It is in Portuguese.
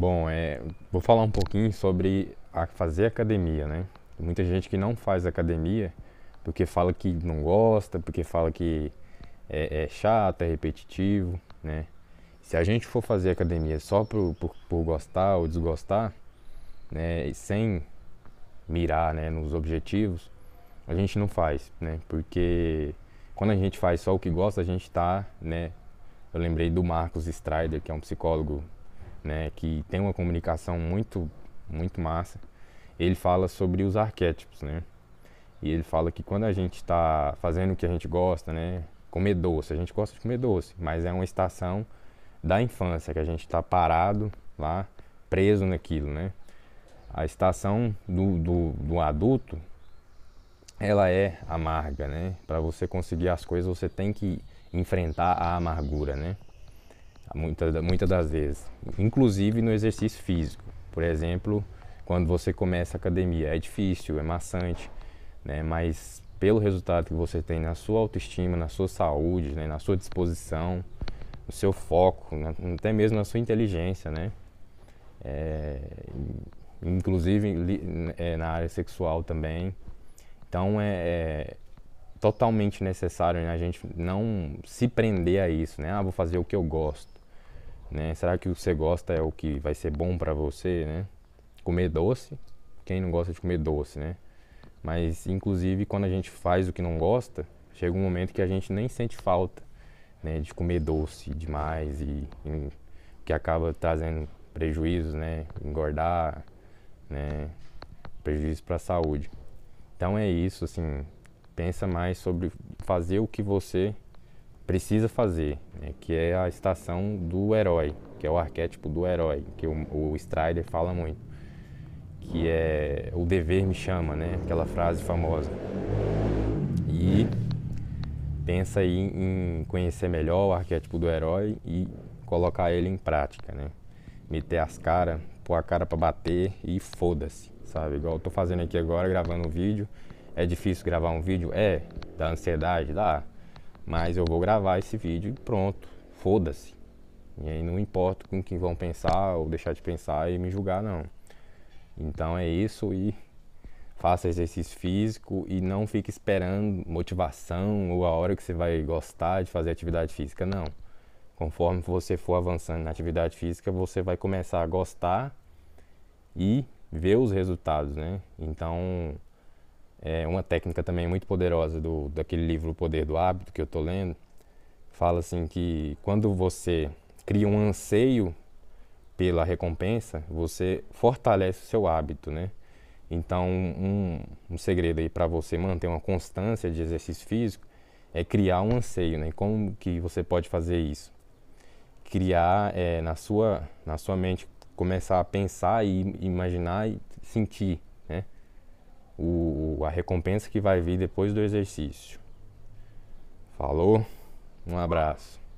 Bom, é, vou falar um pouquinho sobre a fazer academia, né? Muita gente que não faz academia porque fala que não gosta, porque fala que é, é chato, é repetitivo, né? Se a gente for fazer academia só por, por, por gostar ou desgostar, né, sem mirar né, nos objetivos, a gente não faz, né? Porque quando a gente faz só o que gosta, a gente está, né? Eu lembrei do Marcos Strider, que é um psicólogo né, que tem uma comunicação muito, muito massa, ele fala sobre os arquétipos, né? E ele fala que quando a gente está fazendo o que a gente gosta, né, comer doce, a gente gosta de comer doce, mas é uma estação da infância que a gente está parado lá, preso naquilo, né? A estação do, do, do adulto, ela é amarga, né? Para você conseguir as coisas, você tem que enfrentar a amargura, né? muitas muita das vezes, inclusive no exercício físico. Por exemplo, quando você começa a academia, é difícil, é maçante, né? mas pelo resultado que você tem na sua autoestima, na sua saúde, né? na sua disposição, no seu foco, na, até mesmo na sua inteligência, né? É, inclusive é, na área sexual também. Então é, é totalmente necessário né? a gente não se prender a isso, né? Ah, vou fazer o que eu gosto. Né? Será que o que você gosta é o que vai ser bom para você, né? Comer doce, quem não gosta de comer doce, né? Mas inclusive quando a gente faz o que não gosta, chega um momento que a gente nem sente falta, né, de comer doce demais e, e que acaba trazendo prejuízos, né, engordar, né, Prejuízos para a saúde. Então é isso, assim, pensa mais sobre fazer o que você precisa fazer, né, que é a estação do herói, que é o arquétipo do herói, que o, o Strider fala muito, que é o dever me chama, né? Aquela frase famosa. E pensa aí em conhecer melhor o arquétipo do herói e colocar ele em prática, né? Meter as caras, pôr a cara para bater e foda-se, sabe? Igual eu tô fazendo aqui agora, gravando um vídeo. É difícil gravar um vídeo? É. Dá ansiedade? Dá. Mas eu vou gravar esse vídeo e pronto, foda-se. E aí não importa com quem vão pensar ou deixar de pensar e me julgar, não. Então é isso e faça exercício físico e não fique esperando motivação ou a hora que você vai gostar de fazer atividade física, não. Conforme você for avançando na atividade física, você vai começar a gostar e ver os resultados, né? Então, é uma técnica também muito poderosa do, daquele livro O Poder do Hábito que eu estou lendo. Fala assim que quando você cria um anseio pela recompensa, você fortalece o seu hábito, né? Então, um, um segredo aí para você manter uma constância de exercício físico é criar um anseio, né? Como que você pode fazer isso? Criar é, na sua na sua mente começar a pensar e imaginar e sentir, né? O a recompensa que vai vir depois do exercício. Falou, um abraço.